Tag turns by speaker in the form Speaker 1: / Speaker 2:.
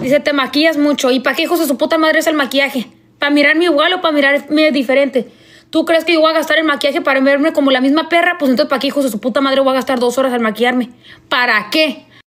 Speaker 1: Dice, te maquillas mucho. ¿Y para qué hijos de su puta madre es el maquillaje? ¿Para mirarme igual o para mirarme diferente? ¿Tú crees que yo voy a gastar el maquillaje para verme como la misma perra? Pues entonces, ¿para qué hijos de su puta madre voy a gastar dos horas al maquillarme? ¿Para qué?